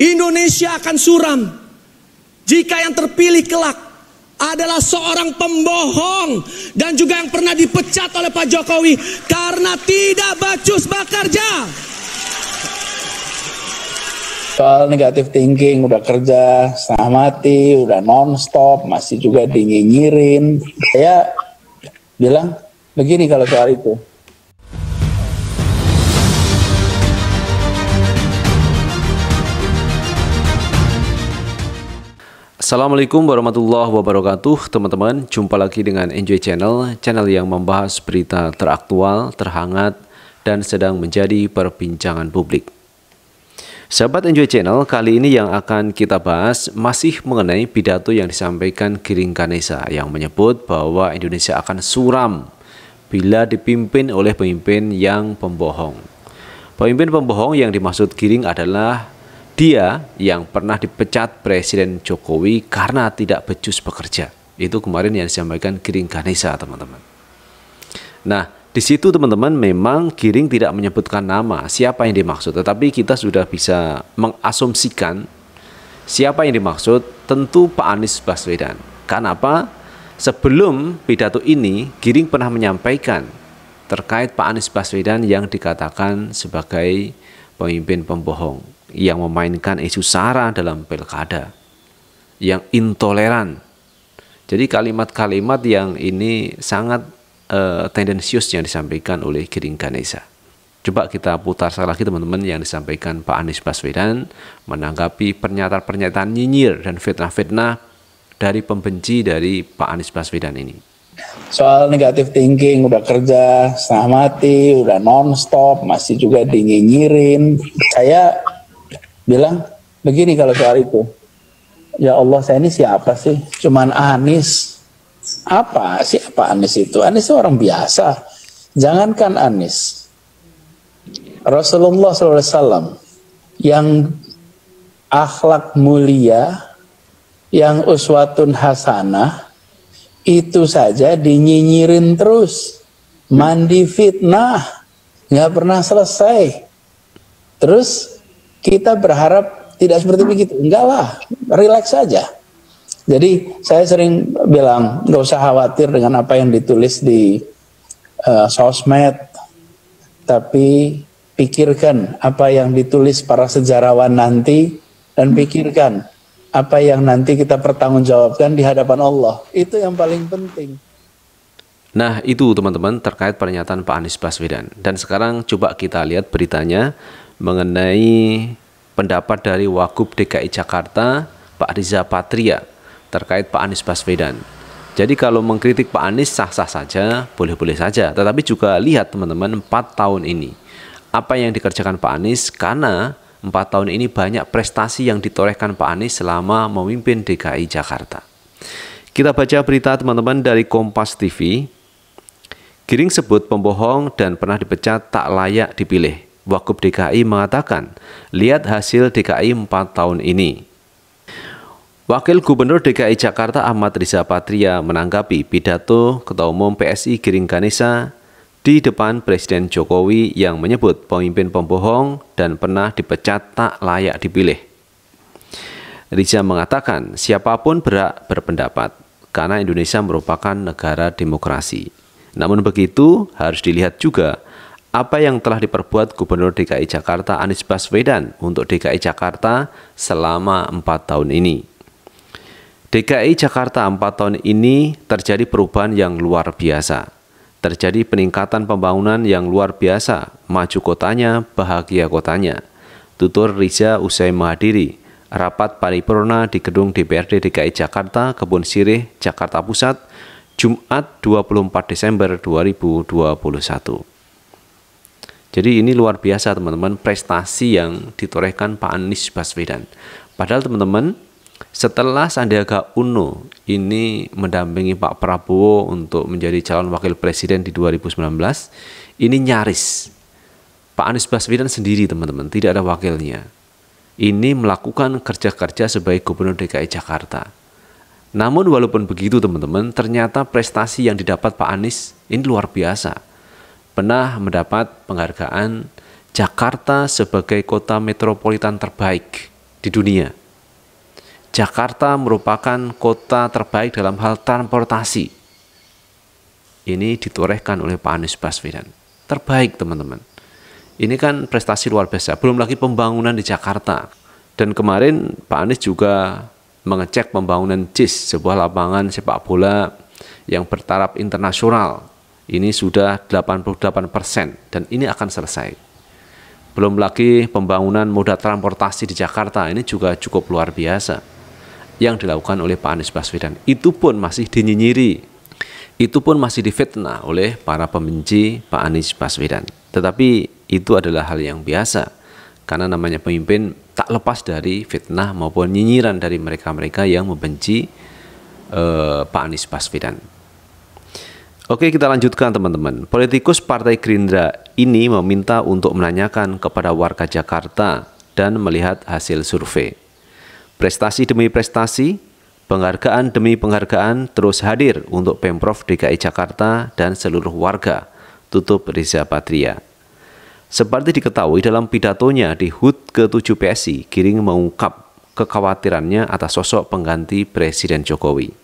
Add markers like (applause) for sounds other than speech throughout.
Indonesia akan suram jika yang terpilih kelak adalah seorang pembohong dan juga yang pernah dipecat oleh Pak Jokowi karena tidak bacus bekerja. Soal negatif thinking, udah kerja, setengah mati, udah nonstop, masih juga dingin nyirin. Saya bilang begini kalau soal itu Assalamualaikum warahmatullahi wabarakatuh teman-teman jumpa lagi dengan Enjoy Channel channel yang membahas berita teraktual terhangat dan sedang menjadi perbincangan publik Sahabat Enjoy Channel kali ini yang akan kita bahas masih mengenai pidato yang disampaikan Giring Kanesa yang menyebut bahwa Indonesia akan suram bila dipimpin oleh pemimpin yang pembohong Pemimpin pembohong yang dimaksud Giring adalah dia yang pernah dipecat Presiden Jokowi karena tidak becus bekerja. Itu kemarin yang disampaikan Giring Ganesa, teman-teman. Nah, di situ teman-teman memang Giring tidak menyebutkan nama siapa yang dimaksud, tetapi kita sudah bisa mengasumsikan siapa yang dimaksud, tentu Pak Anies Baswedan. Karena apa? Sebelum pidato ini, Giring pernah menyampaikan terkait Pak Anies Baswedan yang dikatakan sebagai pemimpin pembohong yang memainkan isu sara dalam pilkada, yang intoleran. Jadi kalimat-kalimat yang ini sangat uh, tendensius yang disampaikan oleh Giring Ganesa. Coba kita putar sekali lagi teman-teman yang disampaikan Pak Anies Baswedan menanggapi pernyataan-pernyataan nyinyir dan fitnah-fitnah dari pembenci dari Pak Anies Baswedan ini. Soal negatif thinking, udah kerja setengah mati, udah non-stop, masih juga dinyinyirin. Saya bilang begini kalau soal itu. Ya Allah saya ini siapa sih? Cuman Anis. Apa? Siapa Anis itu? Anis itu orang biasa. Jangankan Anis. Rasulullah SAW yang akhlak mulia, yang uswatun hasanah, itu saja dinyinyirin terus. Mandi fitnah. Nggak pernah selesai. Terus kita berharap tidak seperti begitu. Enggak lah, relax saja. Jadi saya sering bilang nggak usah khawatir dengan apa yang ditulis di uh, sosmed, tapi pikirkan apa yang ditulis para sejarawan nanti dan pikirkan apa yang nanti kita pertanggungjawabkan di hadapan Allah. Itu yang paling penting. Nah, itu teman-teman terkait pernyataan Pak Anies Baswedan. Dan sekarang coba kita lihat beritanya mengenai pendapat dari Wakub DKI Jakarta, Pak Riza Patria, terkait Pak Anies Baswedan. Jadi kalau mengkritik Pak Anies sah-sah saja, boleh-boleh saja. Tetapi juga lihat teman-teman 4 tahun ini. Apa yang dikerjakan Pak Anies karena 4 tahun ini banyak prestasi yang ditorehkan Pak Anies selama memimpin DKI Jakarta. Kita baca berita teman-teman dari Kompas TV Giring sebut pembohong dan pernah dipecat tak layak dipilih. Wakub DKI mengatakan, lihat hasil DKI 4 tahun ini. Wakil Gubernur DKI Jakarta Ahmad Riza Patria menanggapi pidato Ketua Umum PSI Giring Ganesa di depan Presiden Jokowi yang menyebut pemimpin pembohong dan pernah dipecat tak layak dipilih. Riza mengatakan siapapun berhak berpendapat karena Indonesia merupakan negara demokrasi. Namun begitu, harus dilihat juga apa yang telah diperbuat Gubernur DKI Jakarta Anies Baswedan untuk DKI Jakarta selama empat tahun ini. DKI Jakarta empat tahun ini terjadi perubahan yang luar biasa. Terjadi peningkatan pembangunan yang luar biasa, maju kotanya, bahagia kotanya. Tutur Riza usai menghadiri rapat paripurna di gedung DPRD DKI Jakarta, Kebun Sirih, Jakarta Pusat Jumat 24 Desember 2021. Jadi ini luar biasa teman-teman prestasi yang ditorehkan Pak Anies Baswedan. Padahal teman-teman setelah Sandiaga Uno ini mendampingi Pak Prabowo untuk menjadi calon wakil presiden di 2019, ini nyaris Pak Anies Baswedan sendiri teman-teman, tidak ada wakilnya. Ini melakukan kerja-kerja sebagai gubernur DKI Jakarta. Namun walaupun begitu teman-teman, ternyata prestasi yang didapat Pak Anies ini luar biasa. Pernah mendapat penghargaan Jakarta sebagai kota metropolitan terbaik di dunia. Jakarta merupakan kota terbaik dalam hal transportasi. Ini ditorehkan oleh Pak Anies Baswedan. Terbaik teman-teman. Ini kan prestasi luar biasa. Belum lagi pembangunan di Jakarta. Dan kemarin Pak Anies juga mengecek pembangunan JIS, sebuah lapangan sepak bola yang bertaraf internasional. Ini sudah 88% persen dan ini akan selesai. Belum lagi pembangunan moda transportasi di Jakarta ini juga cukup luar biasa yang dilakukan oleh Pak Anies Baswedan. Itu pun masih dinyinyiri. Itu pun masih difitnah oleh para pembenci Pak Anies Baswedan. Tetapi itu adalah hal yang biasa karena namanya pemimpin tak lepas dari fitnah maupun nyinyiran dari mereka-mereka yang membenci uh, Pak Anies Baswedan. Oke, kita lanjutkan teman-teman. Politikus Partai Gerindra ini meminta untuk menanyakan kepada warga Jakarta dan melihat hasil survei. Prestasi demi prestasi, penghargaan demi penghargaan terus hadir untuk Pemprov DKI Jakarta dan seluruh warga. Tutup Riza Patria. Seperti diketahui dalam pidatonya di HUT ke-7 PSI, Giring mengungkap kekhawatirannya atas sosok pengganti Presiden Jokowi.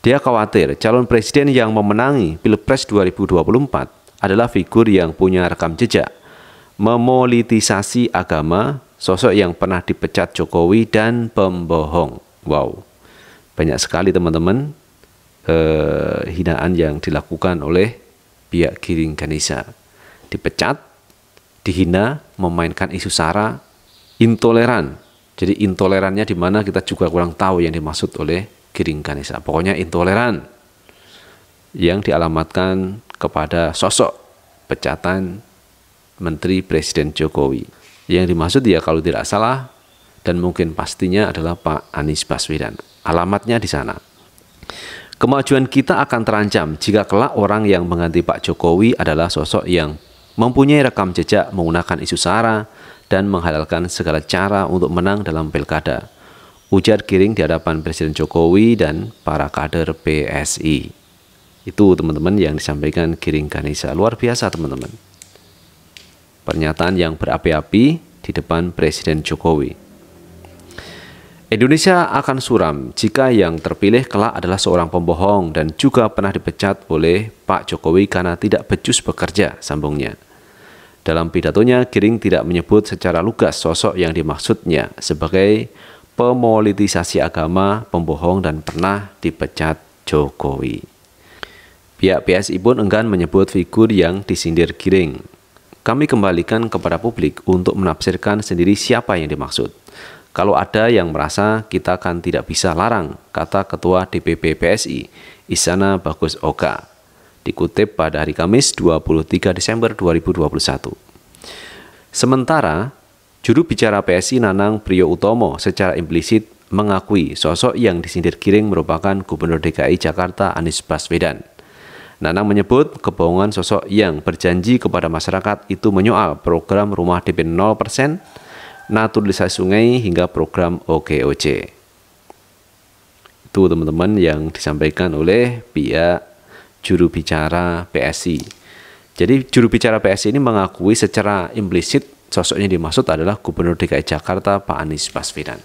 Dia khawatir calon presiden yang memenangi Pilpres 2024 adalah figur yang punya rekam jejak, memolitisasi agama, sosok yang pernah dipecat Jokowi, dan pembohong. Wow, banyak sekali teman-teman eh, hinaan yang dilakukan oleh pihak Giring Ganesha. Dipecat, dihina, memainkan isu sara, intoleran. Jadi intolerannya di mana kita juga kurang tahu yang dimaksud oleh Giring Ganesa. Pokoknya intoleran yang dialamatkan kepada sosok pecatan Menteri Presiden Jokowi. Yang dimaksud ya kalau tidak salah dan mungkin pastinya adalah Pak Anies Baswedan. Alamatnya di sana. Kemajuan kita akan terancam jika kelak orang yang mengganti Pak Jokowi adalah sosok yang mempunyai rekam jejak menggunakan isu sara dan menghalalkan segala cara untuk menang dalam pilkada. Ujar Giring di hadapan Presiden Jokowi dan para kader PSI. Itu teman-teman yang disampaikan Giring Ganesha. Luar biasa teman-teman. Pernyataan yang berapi-api di depan Presiden Jokowi. Indonesia akan suram jika yang terpilih kelak adalah seorang pembohong dan juga pernah dipecat oleh Pak Jokowi karena tidak becus bekerja, sambungnya. Dalam pidatonya, Giring tidak menyebut secara lugas sosok yang dimaksudnya sebagai pemolitisasi agama, pembohong, dan pernah dipecat Jokowi. Pihak PSI pun enggan menyebut figur yang disindir Giring. Kami kembalikan kepada publik untuk menafsirkan sendiri siapa yang dimaksud. Kalau ada yang merasa kita akan tidak bisa larang, kata Ketua DPP PSI, Isana Bagus Oka dikutip pada hari Kamis 23 Desember 2021. Sementara, juru bicara PSI Nanang Priyo Utomo secara implisit mengakui sosok yang disindir kiring merupakan Gubernur DKI Jakarta Anies Baswedan. Nanang menyebut kebohongan sosok yang berjanji kepada masyarakat itu menyoal program rumah DP 0%, naturalisasi sungai hingga program OKOC. Itu teman-teman yang disampaikan oleh pihak juru bicara PSI. Jadi juru bicara PSI ini mengakui secara implisit sosoknya dimaksud adalah Gubernur DKI Jakarta Pak Anies Baswedan.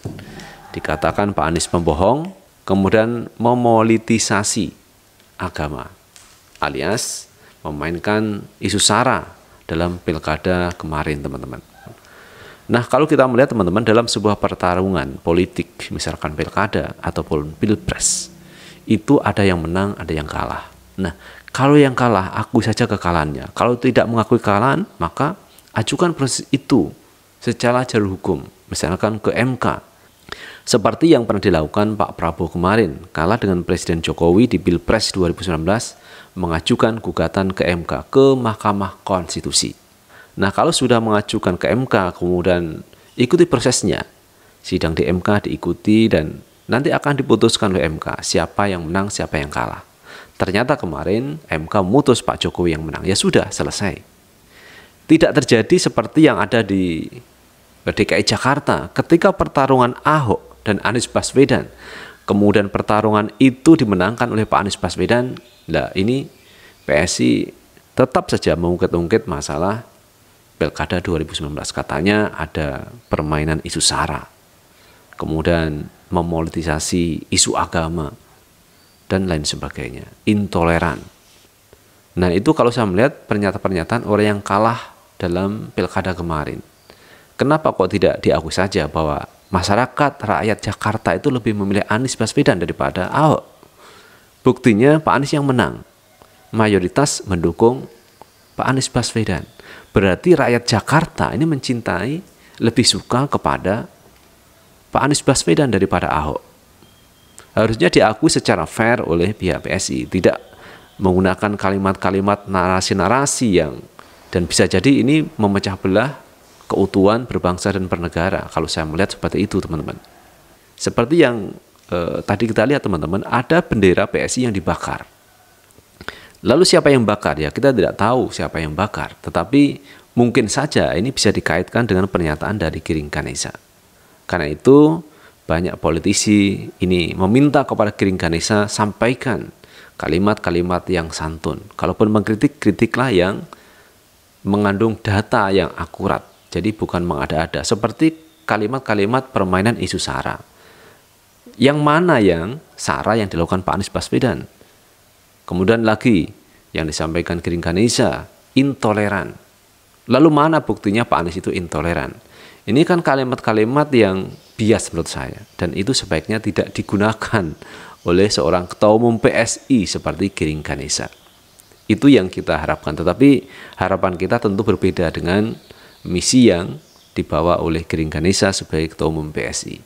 Dikatakan Pak Anies pembohong kemudian memolitisasi agama alias memainkan isu sara dalam pilkada kemarin teman-teman. Nah kalau kita melihat teman-teman dalam sebuah pertarungan politik misalkan pilkada ataupun pilpres itu ada yang menang ada yang kalah. Nah, kalau yang kalah, aku saja kekalannya. Kalau tidak mengakui kekalahan, maka ajukan proses itu secara jalur hukum, misalkan ke MK. Seperti yang pernah dilakukan Pak Prabowo kemarin, kalah dengan Presiden Jokowi di Pilpres 2019, mengajukan gugatan ke MK, ke Mahkamah Konstitusi. Nah, kalau sudah mengajukan ke MK, kemudian ikuti prosesnya. Sidang di MK diikuti dan nanti akan diputuskan oleh MK siapa yang menang, siapa yang kalah. Ternyata kemarin MK mutus Pak Jokowi yang menang. Ya sudah, selesai. Tidak terjadi seperti yang ada di DKI Jakarta ketika pertarungan Ahok dan Anies Baswedan. Kemudian pertarungan itu dimenangkan oleh Pak Anies Baswedan. Nah, ini PSI tetap saja mengungkit-ungkit masalah Pilkada 2019. Katanya ada permainan isu sara. Kemudian memolitisasi isu agama dan lain sebagainya. Intoleran. Nah itu kalau saya melihat pernyataan-pernyataan orang yang kalah dalam pilkada kemarin. Kenapa kok tidak diakui saja bahwa masyarakat rakyat Jakarta itu lebih memilih Anies Baswedan daripada Ahok? Buktinya Pak Anies yang menang. Mayoritas mendukung Pak Anies Baswedan. Berarti rakyat Jakarta ini mencintai lebih suka kepada Pak Anies Baswedan daripada Ahok harusnya diakui secara fair oleh pihak PSI, tidak menggunakan kalimat-kalimat narasi-narasi yang dan bisa jadi ini memecah belah keutuhan berbangsa dan bernegara kalau saya melihat seperti itu teman-teman. Seperti yang eh, tadi kita lihat teman-teman, ada bendera PSI yang dibakar. Lalu siapa yang bakar ya? Kita tidak tahu siapa yang bakar, tetapi mungkin saja ini bisa dikaitkan dengan pernyataan dari Giring Kanisa. Karena itu banyak politisi ini meminta kepada Giring Ganesa sampaikan kalimat-kalimat yang santun. Kalaupun mengkritik, kritiklah yang mengandung data yang akurat. Jadi bukan mengada-ada. Seperti kalimat-kalimat permainan isu sara. Yang mana yang sara yang dilakukan Pak Anies Baswedan? Kemudian lagi yang disampaikan Giring Ganesa, intoleran. Lalu mana buktinya Pak Anies itu intoleran? Ini kan kalimat-kalimat yang bias menurut saya dan itu sebaiknya tidak digunakan (laughs) oleh seorang ketua umum PSI seperti Giring Ganesa. Itu yang kita harapkan. Tetapi harapan kita tentu berbeda dengan misi yang dibawa oleh Giring Ganesa sebagai ketua umum PSI.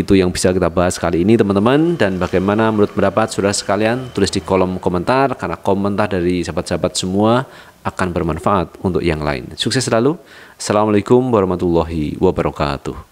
Itu yang bisa kita bahas kali ini teman-teman dan bagaimana menurut pendapat sudah sekalian tulis di kolom komentar karena komentar dari sahabat-sahabat semua akan bermanfaat untuk yang lain. Sukses selalu. Assalamualaikum warahmatullahi wabarakatuh.